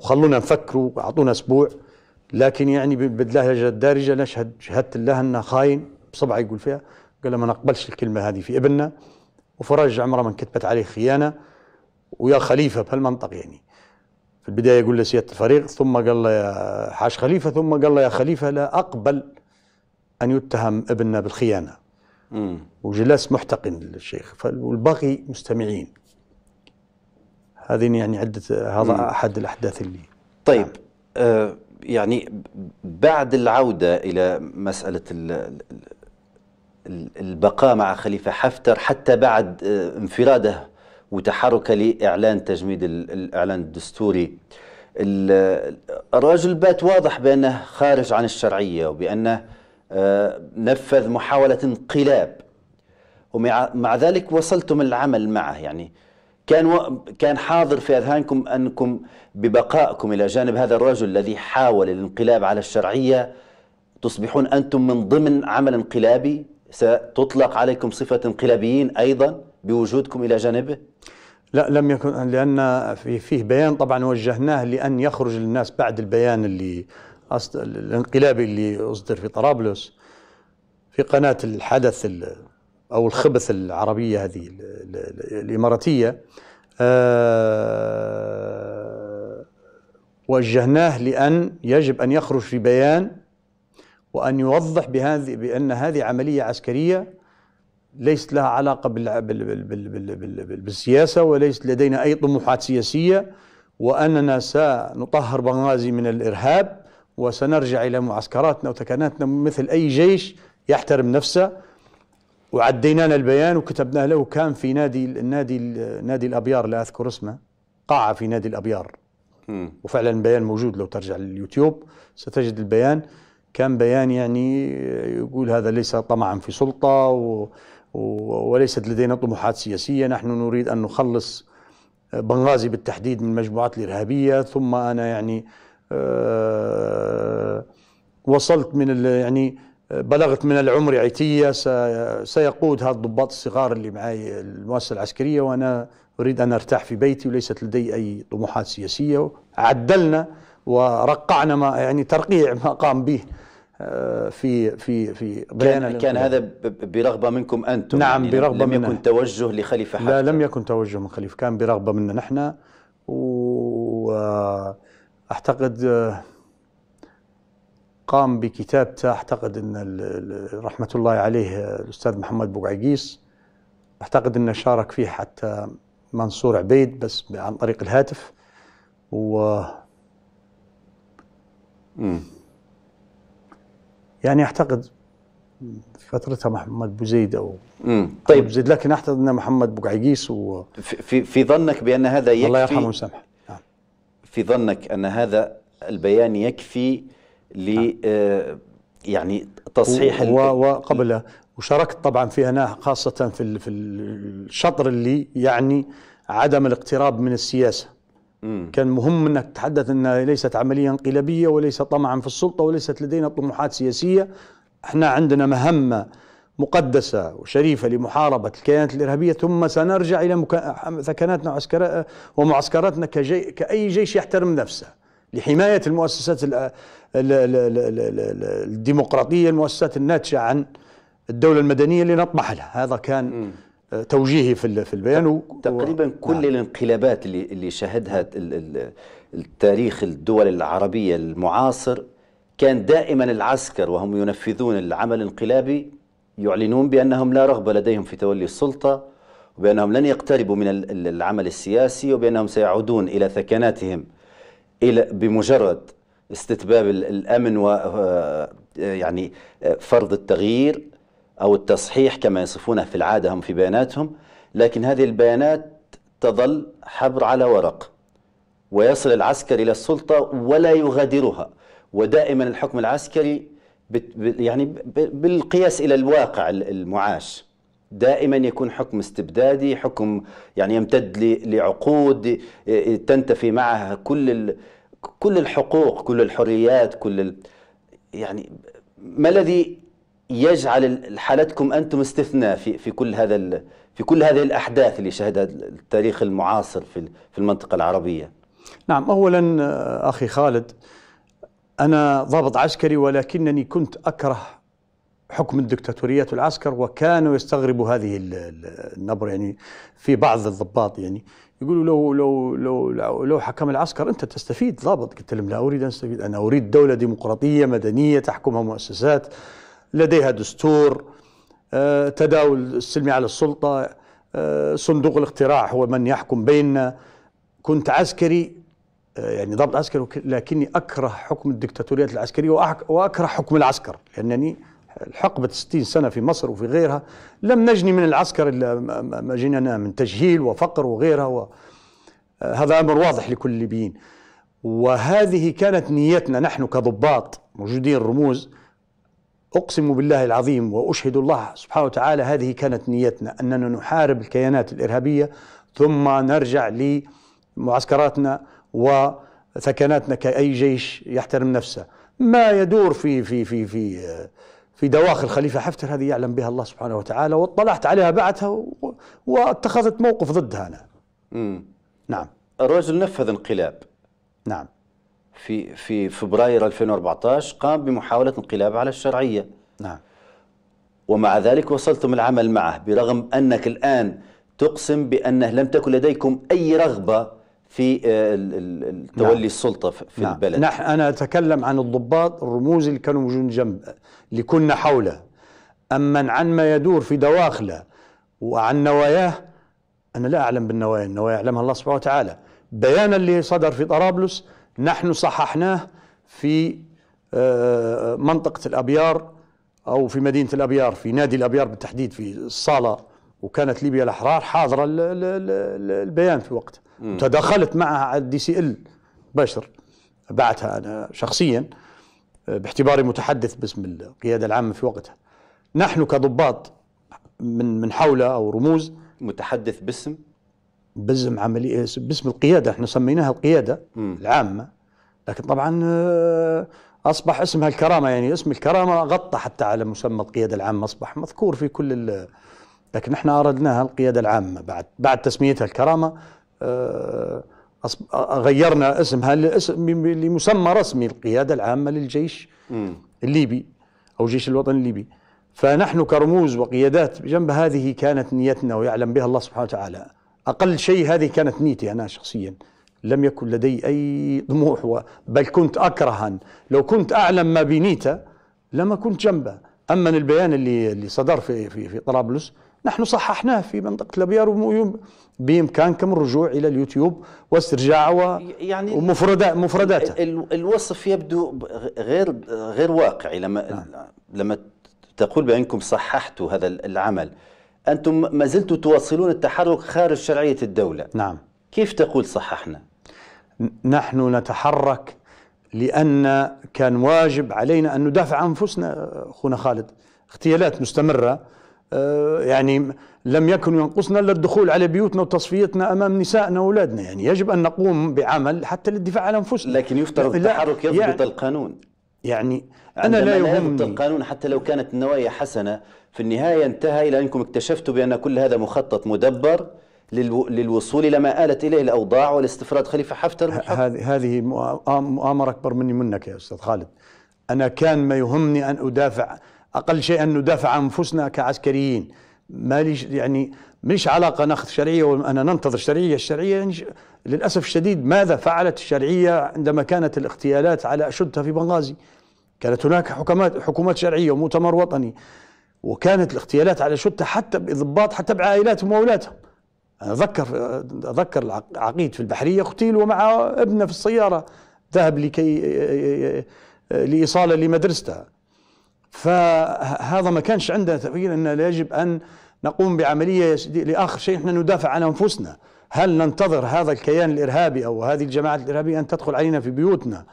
وخلونا نفكروا أعطونا أسبوع لكن يعني باللهجة الدارجة نشهد شهدت الله أنه خاين بصبعه يقول فيها قال له ما نقبلش الكلمة هذه في ابننا وفرج عمره من كتبت عليه خيانة ويا خليفة بهالمنطق يعني في البداية يقول له سياده الفريق ثم قال له يا حاج خليفة ثم قال له يا خليفة لا أقبل أن يتهم ابننا بالخيانة وجلس محتقن للشيخ والباقي مستمعين هذه يعني عدة هذا مم. أحد الأحداث اللي طيب نعم. آه يعني بعد العودة إلى مسألة البقاء مع خليفة حفتر حتى بعد آه، انفراده وتحركه لإعلان تجميد الإعلان الدستوري الرجل بات واضح بأنه خارج عن الشرعية وبأنه آه، نفذ محاولة انقلاب ومع ذلك وصلتم العمل معه يعني كان كان حاضر في اذهانكم انكم ببقائكم الى جانب هذا الرجل الذي حاول الانقلاب على الشرعيه تصبحون انتم من ضمن عمل انقلابي ستطلق عليكم صفه انقلابيين ايضا بوجودكم الى جانبه؟ لا لم يكن لان في فيه بيان طبعا وجهناه لان يخرج للناس بعد البيان اللي الانقلابي اللي أصدر في طرابلس في قناة الحدث أو الخبث العربية هذه الإماراتية آه، وجهناه لأن يجب أن يخرج في بيان وأن يوضح بهذه بأن هذه عملية عسكرية ليست لها علاقة بالسياسة وليس لدينا أي طموحات سياسية وأننا سنطهر بنغازي من الإرهاب وسنرجع إلى معسكراتنا وتكناتنا مثل أي جيش يحترم نفسه وعدينا البيان وكتبنا له كان في نادي النادي نادي الابيار لا اذكر اسمه قاعه في نادي الابيار وفعلا البيان موجود لو ترجع لليوتيوب ستجد البيان كان بيان يعني يقول هذا ليس طمعا في سلطه و وليست لدينا طموحات سياسيه نحن نريد ان نخلص بنغازي بالتحديد من مجموعات الارهابيه ثم انا يعني آه، وصلت من يعني آه، بلغت من العمر عتية سيقود هذا الضباط الصغار اللي معي المؤسسة العسكرية وأنا أريد أن أرتاح في بيتي وليست لدي أي طموحات سياسية عدلنا ورقعنا ما يعني ترقيع ما قام به آه، في في في كان, كان هذا برغبه منكم انتم نعم يعني برغبه لم يكن توجه لخليفه حتى لا لم يكن توجه من خليفه كان برغبه منا نحن و اعتقد آه، قام بكتابته اعتقد ان رحمه الله عليه آه، الاستاذ محمد بوعيقيس اعتقد انه شارك فيه حتى منصور عبيد بس عن طريق الهاتف و يعني اعتقد فترتها محمد بوزيد او مم. طيب زيد لكن اعتقد ان محمد بوقعيقيس و في في ظنك بان هذا يكفي الله يرحمه ويسامحه في ظنك أن هذا البيان يكفي ل نعم. آه، يعني تصحيح و وقبل وشاركت طبعا في أنا خاصة في في الشطر اللي يعني عدم الاقتراب من السياسة كان مهم أنك تتحدث أنها ليست عملية انقلابية وليس طمعا في السلطة وليست لدينا طموحات سياسية احنا عندنا مهمة مقدسة وشريفة لمحاربة الكيانات الإرهابية ثم سنرجع إلى مكا... ثكناتنا ومعسكراتنا كجي... كأي جيش يحترم نفسه لحماية المؤسسات ال... ال... ال... الديمقراطية المؤسسات الناتجة عن الدولة المدنية اللي نطمح لها هذا كان م. آه، توجيهي في في البيان تقريبا و... كل نعم. الانقلابات اللي اللي شهدها التاريخ الدول العربية المعاصر كان دائما العسكر وهم ينفذون العمل الانقلابي يعلنون بأنهم لا رغبة لديهم في تولي السلطة وبأنهم لن يقتربوا من العمل السياسي وبأنهم سيعودون إلى ثكناتهم إلى بمجرد استتباب الأمن و آه، يعني آه، فرض التغيير أو التصحيح كما يصفونه في العادة هم في بياناتهم لكن هذه البيانات تظل حبر على ورق ويصل العسكر إلى السلطة ولا يغادرها ودائما الحكم العسكري يعني بالقياس الى الواقع المعاش دائما يكون حكم استبدادي حكم يعني يمتد لعقود تنتفي معها كل كل الحقوق كل الحريات كل ال يعني ما الذي يجعل حالتكم انتم استثناء في في كل هذا في كل هذه الاحداث اللي شهدها التاريخ المعاصر في في المنطقه العربيه؟ نعم اولا آه، اخي خالد أنا ضابط عسكري ولكنني كنت أكره حكم الدكتاتوريات والعسكر وكانوا يستغربوا هذه النبرة يعني في بعض الضباط يعني يقولوا لو لو لو لو حكم العسكر انت تستفيد ضابط قلت لهم لا اريد ان استفيد انا اريد دوله ديمقراطيه مدنيه تحكمها مؤسسات لديها دستور آه، تداول السلمي على السلطه آه، صندوق الاقتراع هو من يحكم بيننا كنت عسكري يعني ضبط عسكري لكني اكره حكم الدكتاتوريات العسكريه واكره حكم العسكر لانني حقبة 60 سنة في مصر وفي غيرها لم نجني من العسكر إلا ما جنينا من تجهيل وفقر وغيرها و هذا أمر واضح لكل الليبيين وهذه كانت نيتنا نحن كضباط موجودين رموز أقسم بالله العظيم وأشهد الله سبحانه وتعالى هذه كانت نيتنا أننا نحارب الكيانات الإرهابية ثم نرجع لمعسكراتنا وثكناتنا كأي جيش يحترم نفسه ما يدور في في في في في دواخل خليفة حفتر هذه يعلم بها الله سبحانه وتعالى واطلعت عليها بعدها واتخذت موقف ضدها أنا مم. نعم الرجل نفذ انقلاب نعم في في فبراير 2014 قام بمحاولة انقلاب على الشرعية نعم ومع ذلك وصلتم العمل معه برغم أنك الآن تقسم بأنه لم تكن لديكم أي رغبة في آه، تولي نعم. السلطة في نعم. البلد نحن أنا أتكلم عن الضباط الرموز اللي كانوا موجودين جنب اللي كنا حوله أما عن ما يدور في دواخله وعن نواياه أنا لا أعلم بالنوايا النوايا يعلمها الله سبحانه وتعالى بيان اللي صدر في طرابلس نحن صححناه في آه، آه، منطقة الأبيار أو في مدينة الأبيار في نادي الأبيار بالتحديد في الصالة وكانت ليبيا الاحرار حاضره البيان في وقتها تداخلت معها على الدي سي ال بشر بعتها انا شخصيا آه، باعتباري متحدث باسم القياده العامه في وقتها نحن كضباط من من حوله او رموز متحدث باسم باسم عمليه باسم القياده احنا سميناها القياده م. العامه لكن طبعا آه، اصبح اسمها الكرامه يعني اسم الكرامه غطى حتى على مسمى القياده العامه اصبح مذكور في كل لكن احنا اردناها القياده العامه بعد بعد تسميتها الكرامه آه، غيرنا اسمها لاسم لمسمى رسمي القياده العامه للجيش الليبي او الجيش الوطني الليبي فنحن كرموز وقيادات جنب هذه كانت نيتنا ويعلم بها الله سبحانه وتعالى اقل شيء هذه كانت نيتي انا شخصيا لم يكن لدي اي طموح بل كنت اكرها لو كنت اعلم ما بنيته لما كنت جنبه اما البيان اللي اللي صدر في في, في طرابلس نحن صححناه في منطقة الأبيار بإمكانكم الرجوع إلى اليوتيوب واسترجاع و... يعني ومفردات مفرداته الوصف يبدو غير غير واقعي لما نعم. لما تقول بأنكم صححتوا هذا العمل أنتم ما زلتوا تواصلون التحرك خارج شرعية الدولة نعم كيف تقول صححنا؟ نحن نتحرك لأن كان واجب علينا أن ندافع عن أنفسنا أخونا خالد اغتيالات مستمرة آه، يعني لم يكن ينقصنا الا الدخول على بيوتنا وتصفيتنا امام نسائنا واولادنا يعني يجب ان نقوم بعمل حتى للدفاع عن انفسنا لكن يفترض التحرك يضبط يعني القانون يعني انا لا يهمني يضبط القانون حتى لو كانت النوايا حسنه في النهايه انتهى الى انكم اكتشفتوا بان كل هذا مخطط مدبر للوصول الى ما آلت اليه الاوضاع والاستفراد خليفه حفتر هذه هذه مؤامره اكبر مني منك يا استاذ خالد انا كان ما يهمني ان ادافع اقل شيء ان ندافع عن انفسنا كعسكريين ما ليش يعني مش علاقه ناخذ شرعيه وانا ننتظر شرعيه الشرعيه للاسف الشديد ماذا فعلت الشرعيه عندما كانت الاغتيالات على اشدها في بنغازي كانت هناك حكومات حكومات شرعيه ومؤتمر وطني وكانت الاغتيالات على اشدها حتى بضباط حتى بعائلاتهم واولادهم انا اذكر اذكر العقيد في البحريه اغتيل ومع ابنه في السياره ذهب لكي لايصاله لمدرسته فهذا ما كانش عنده تفكير أن يجب أن نقوم بعملية لآخر شيء نحن ندافع عن أنفسنا هل ننتظر هذا الكيان الإرهابي أو هذه الجماعات الإرهابية أن تدخل علينا في بيوتنا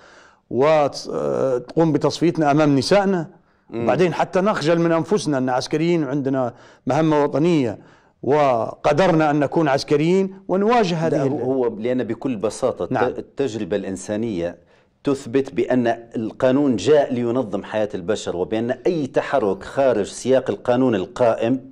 وتقوم بتصفيتنا أمام نسائنا وبعدين حتى نخجل من أنفسنا أن عسكريين عندنا مهمة وطنية وقدرنا ان نكون عسكريين ونواجه هذه هو لان بكل بساطه نعم. التجربه الانسانيه تثبت بأن القانون جاء لينظم حياة البشر وبأن أي تحرك خارج سياق القانون القائم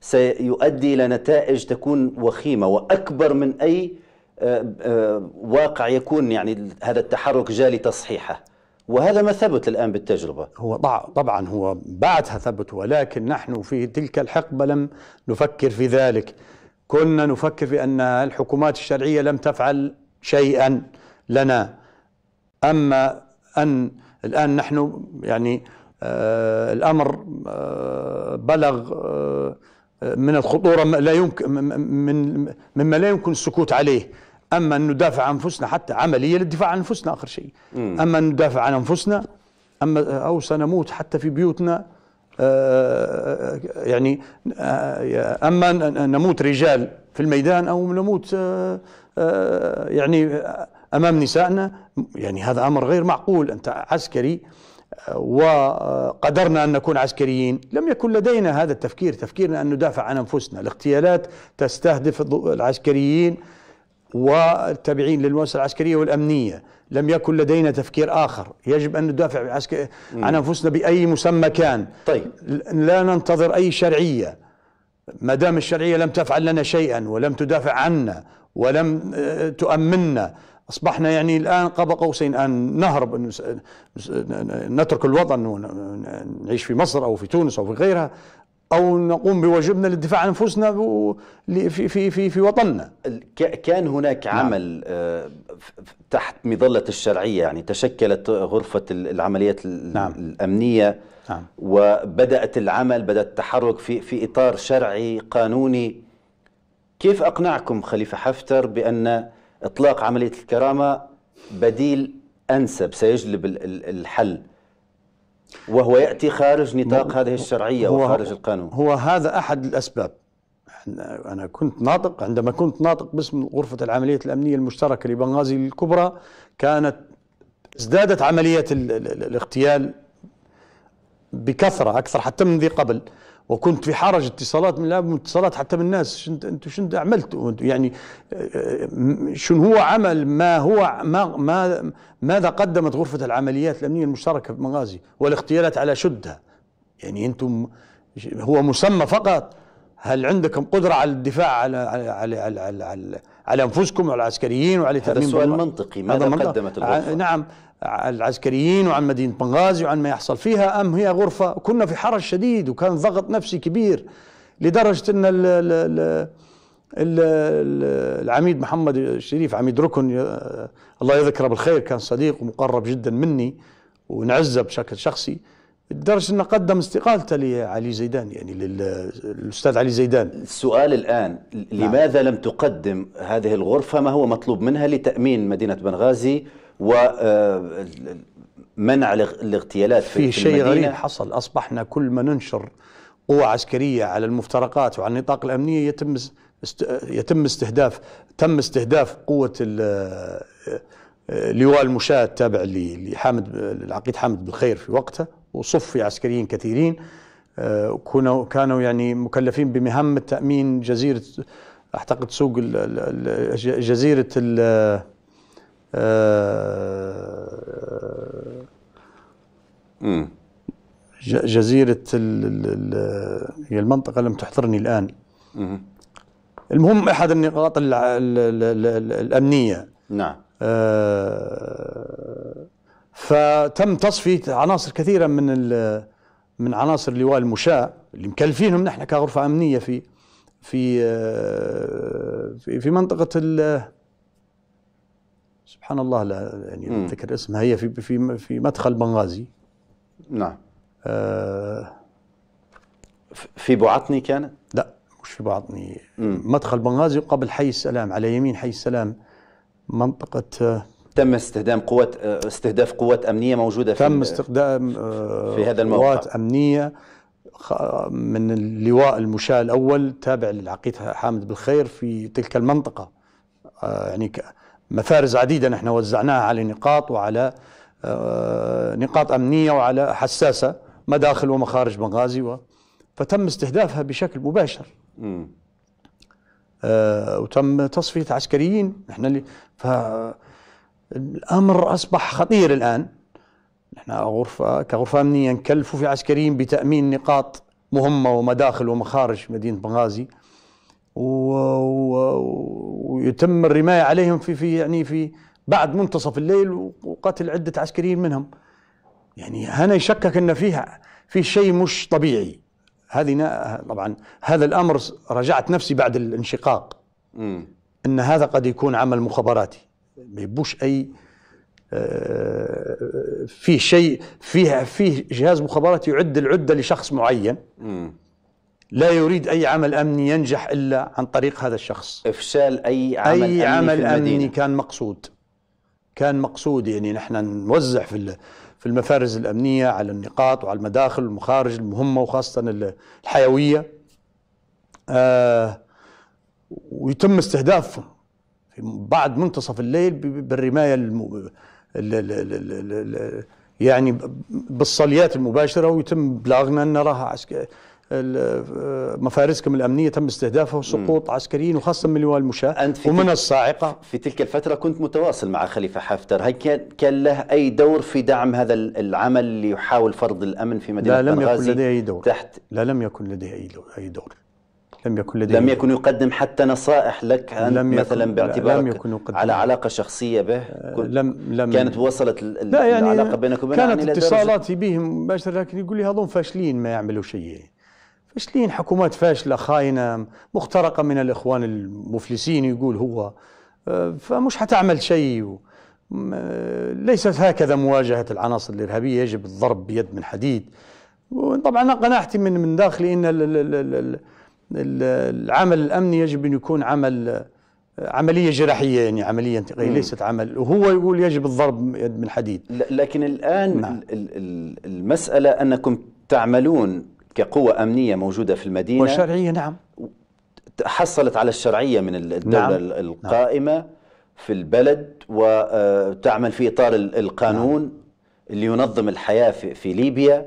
سيؤدي إلى نتائج تكون وخيمة وأكبر من أي آه، آه، واقع يكون يعني هذا التحرك جاء لتصحيحه وهذا ما ثبت الآن بالتجربة هو طبعا هو بعدها ثبت ولكن نحن في تلك الحقبة لم نفكر في ذلك كنا نفكر في أن الحكومات الشرعية لم تفعل شيئا لنا أما أن الآن نحن يعني آه الأمر آه بلغ آه من الخطورة ما لا يمكن من مما لا يمكن السكوت عليه أما أن ندافع عن أنفسنا حتى عملية للدفاع عن أنفسنا آخر شيء أما أن ندافع عن أنفسنا أما أو سنموت حتى في بيوتنا آه، آه، يعني آه، أما نموت رجال في الميدان أو نموت يعني أمام نسائنا يعني هذا أمر غير معقول أنت عسكري آه، وقدرنا أن نكون عسكريين لم يكن لدينا هذا التفكير تفكيرنا أن ندافع عن أنفسنا الاغتيالات تستهدف العسكريين والتابعين للمؤسسة العسكرية والأمنية لم يكن لدينا تفكير آخر يجب أن ندافع عن أنفسنا بأي مسمى كان طيب. لا ننتظر أي شرعية ما دام الشرعية لم تفعل لنا شيئا ولم تدافع عنا ولم آه، تؤمنا أصبحنا يعني الآن قاب قوسين أن نهرب نترك الوطن ونعيش في مصر أو في تونس أو في غيرها أو نقوم بواجبنا للدفاع عن أنفسنا في, في, في, في وطننا كان هناك نعم. عمل نعم. تحت مظلة الشرعية يعني تشكلت غرفة العمليات نعم. الأمنية نعم. وبدأت العمل بدأ التحرك في, في إطار شرعي قانوني كيف أقنعكم خليفة حفتر بأن إطلاق عملية الكرامة بديل أنسب سيجلب الحل وهو يأتي خارج نطاق هذه الشرعية وخارج القانون هو هذا أحد الأسباب أنا كنت ناطق عندما كنت ناطق باسم غرفة العمليات الأمنية المشتركة لبنغازي الكبرى كانت ازدادت عملية الاغتيال بكثرة أكثر حتى من ذي قبل وكنت في حرج اتصالات من الاب اتصالات حتى من الناس انتم شنو عملتوا يعني آه، آه، شنو هو عمل ما هو ما ما ماذا قدمت غرفه العمليات الامنيه المشتركه في مغازي والاغتيالات على شدها يعني انتم هو مسمى فقط هل عندكم قدره على الدفاع على على على على, على, على, على انفسكم وعلى العسكريين وعلى هذا سؤال منطقي ماذا قدمت الغرفه؟ آه، نعم العسكريين وعن مدينة بنغازي وعن ما يحصل فيها أم هي غرفة كنا في حرج شديد وكان ضغط نفسي كبير لدرجة أن الـ الـ الـ العميد محمد الشريف عميد ركن الله يذكره بالخير كان صديق ومقرب جدا مني ونعزه بشكل شخصي لدرجه انه قدم استقالته لعلي زيدان يعني للاستاذ علي زيدان السؤال الان نعم. لماذا لم تقدم هذه الغرفه ما هو مطلوب منها لتامين مدينه بنغازي ومنع آه، الاغتيالات في, في شيء غريب حصل أصبحنا كل ما ننشر قوة عسكرية على المفترقات وعلى النطاق الأمنية يتم يتم استهداف تم استهداف قوة آه، لواء المشاة التابع لحامد العقيد حامد بالخير في وقته وصفي عسكريين كثيرين آه، كانوا كانوا يعني مكلفين بمهمة تأمين جزيرة أعتقد سوق جزيرة جزيرة هي المنطقة لم تحضرني الآن المهم أحد النقاط الأمنية نعم آه فتم تصفية عناصر كثيرة من من عناصر لواء المشاة اللي مكلفينهم نحن كغرفة أمنية في في آه، في, في منطقة ال سبحان الله لا يعني أتذكر اسمها هي في في في مدخل بنغازي نعم آه، في بعطني كانت؟ لا مش في بعطني مدخل بنغازي قبل حي السلام على يمين حي السلام منطقة آه، تم استخدام قوات آه، استهداف قوات أمنية موجودة في تم استخدام في هذا الموقع قوات أمنية من اللواء المشاة الأول تابع للعقيد حامد بالخير في تلك المنطقة يعني مفارز عديدة نحن وزعناها على نقاط وعلى نقاط أمنية وعلى حساسة مداخل ومخارج بنغازي و فتم استهدافها بشكل مباشر م. آه وتم تصفية عسكريين احنا اللي فالامر اصبح خطير الان نحن غرفة كغرفة أمنية نكلفوا في عسكريين بتأمين نقاط مهمة ومداخل ومخارج مدينة بنغازي و... و... ويتم الرماية عليهم في في يعني في بعد منتصف الليل وقتل عدة عسكريين منهم يعني هنا يشكك ان فيها في شيء مش طبيعي هذه طبعا هذا الامر رجعت نفسي بعد الانشقاق م. ان هذا قد يكون عمل مخابراتي ما يبوش اي آه، في شيء فيها فيه جهاز مخابرات يعد العده لشخص معين م. لا يريد اي عمل امني ينجح الا عن طريق هذا الشخص افشال اي عمل اي أمني عمل في المدينة. امني كان مقصود كان مقصود يعني نحن نوزع في في المفارز الأمنية على النقاط وعلى المداخل والمخارج المهمة وخاصة الحيوية آه، ويتم استهدافهم بعد منتصف الليل بالرماية الم... يعني بالصليات المباشرة ويتم بلاغنا أن نراها عسكرية آه، مفارسكم الأمنية تم استهدافها وسقوط عسكريين وخاصة من لواء المشاة ومن الصاعقة في تلك الفترة كنت متواصل مع خليفة حفتر هل كان له أي دور في دعم هذا العمل اللي يحاول فرض الأمن في مدينة لا لم يكن لديه أي دور تحت لا لم يكن لديه أي دور لم يكن لديه لم يكن يقدم حتى نصائح لك أن لم مثلا باعتبارك لم يكن يقدم على علاقة شخصية به آه، لم لم كانت وصلت لا يعني العلاقة بينك وبينه كانت يعني اتصالاتي بهم مباشرة لكن يقول لي هذول فاشلين ما يعملوا شيء مشلين حكومات فاشلة خاينة مخترقة من الإخوان المفلسين يقول هو آه، فمش حتعمل شيء آه، ليست هكذا مواجهة العناصر الإرهابية يجب الضرب بيد من حديد طبعا أنا قناعتي من من داخلي أن العمل الأمني يجب أن يكون عمل آه، عملية جراحية يعني عملية انتقائية ليست عمل وهو يقول يجب الضرب بيد من حديد لكن الآن نعم. المسألة أنكم تعملون كقوة أمنية موجودة في المدينة وشرعية نعم حصلت على الشرعية من الدولة نعم. القائمة نعم. في البلد وتعمل آه، في إطار القانون نعم. اللي ينظم الحياة في ليبيا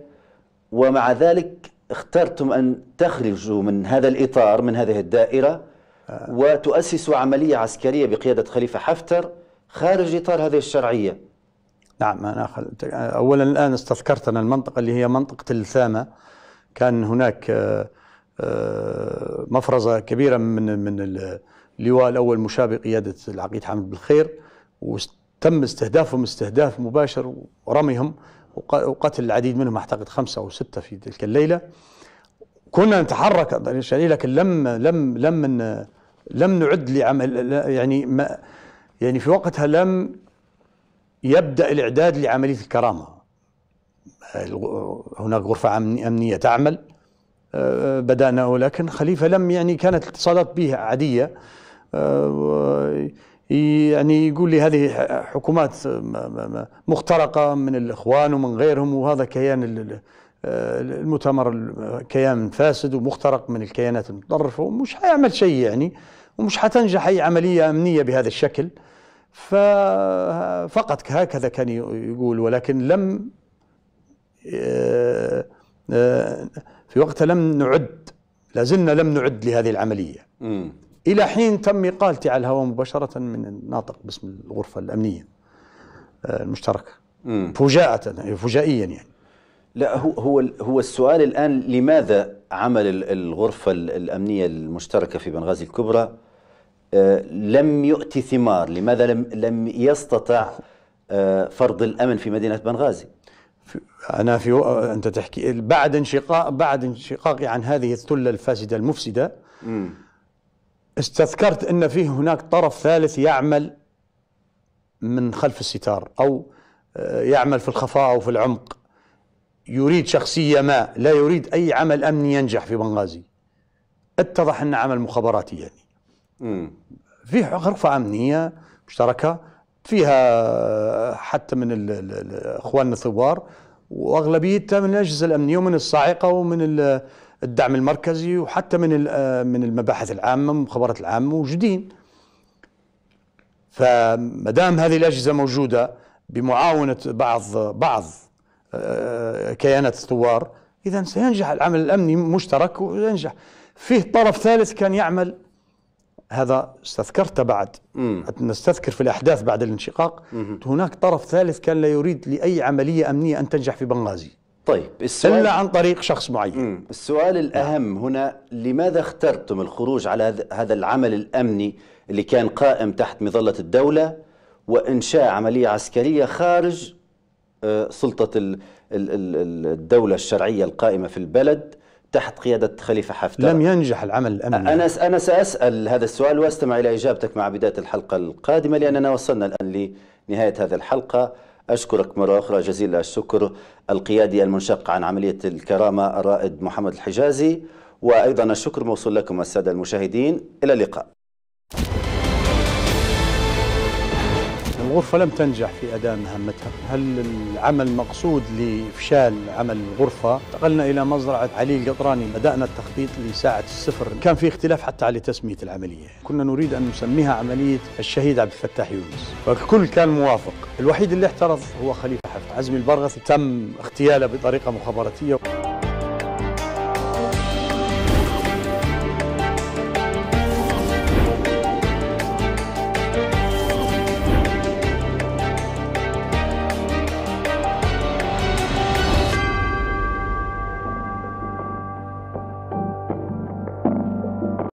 ومع ذلك اخترتم أن تخرجوا من هذا الإطار من هذه الدائرة آه. وتؤسسوا عملية عسكرية بقيادة خليفة حفتر خارج إطار هذه الشرعية نعم أنا أولا الآن استذكرت أنا المنطقة اللي هي منطقة الثامة كان هناك آه، آه، مفرزة كبيرة من من اللواء الأول مشابه قيادة العقيد حامد بالخير وتم استهدافهم استهداف مباشر ورميهم وقتل العديد منهم أعتقد خمسة أو ستة في تلك الليلة كنا نتحرك يعني، لكن لم لم لم لم نعد لعمل يعني ما يعني في وقتها لم يبدأ الإعداد لعملية الكرامة هناك غرفة أمنية تعمل آه، بدأنا ولكن خليفة لم يعني كانت الاتصالات به عادية آه، يعني يقول لي هذه حكومات مخترقة من الإخوان ومن غيرهم وهذا كيان المؤتمر كيان فاسد ومخترق من الكيانات المتطرفة ومش حيعمل شيء يعني ومش حتنجح أي عملية أمنية بهذا الشكل فقط هكذا كان يقول ولكن لم آه، آه، في وقتها لم نعد لازلنا لم نعد لهذه العملية م. إلى حين تم إقالتي على الهواء مباشرة من الناطق باسم الغرفة الأمنية آه، المشتركة فجاءة فجائيا يعني لا هو هو هو السؤال الآن لماذا عمل الغرفة الأمنية المشتركة في بنغازي الكبرى لم يؤتي ثمار لماذا لم لم يستطع فرض الأمن في مدينة بنغازي أنا في أنت تحكي بعد انشقاق بعد انشقاقي عن هذه الثلة الفاسدة المفسدة م. استذكرت أن فيه هناك طرف ثالث يعمل من خلف الستار أو آه، يعمل في الخفاء أو في العمق يريد شخصية ما لا يريد أي عمل أمني ينجح في بنغازي اتضح أنه عمل مخابراتي يعني م. في غرفة أمنية مشتركة فيها حتى من اخواننا الثوار واغلبيتها من الاجهزه الامنيه ومن الصاعقه ومن الدعم المركزي وحتى من من المباحث العامه والمخابرات العامه موجودين. فما دام هذه الاجهزه موجوده بمعاونه بعض بعض آه، كيانات الثوار اذا سينجح العمل الامني مشترك وينجح. فيه طرف ثالث كان يعمل هذا استذكرته بعد مم. نستذكر في الأحداث بعد الانشقاق مم. هناك طرف ثالث كان لا يريد لأي عملية أمنية أن تنجح في بنغازي طيب السؤال إلا عن طريق شخص معين مم. السؤال الأهم نعم. هنا لماذا اخترتم الخروج على هذا العمل الأمني اللي كان قائم تحت مظلة الدولة وإنشاء عملية عسكرية خارج آه، سلطة الدولة الشرعية القائمة في البلد تحت قيادة خليفة حفتر لم ينجح العمل الأمني أنا أنا سأسأل هذا السؤال وأستمع إلى إجابتك مع بداية الحلقة القادمة لأننا وصلنا الآن لنهاية هذه الحلقة أشكرك مرة أخرى جزيل الشكر القيادي المنشق عن عملية الكرامة الرائد محمد الحجازي وأيضا الشكر موصول لكم السادة المشاهدين إلى اللقاء الغرفة لم تنجح في أداء مهمتها هل العمل مقصود لإفشال عمل الغرفة انتقلنا إلى مزرعة علي القطراني بدأنا التخطيط لساعة الصفر كان في اختلاف حتى على تسمية العملية كنا نريد أن نسميها عملية الشهيد عبد الفتاح يونس فالكل كان موافق الوحيد اللي اعترض هو خليفة حفظ عزمي البرغث تم اغتياله بطريقة مخابراتية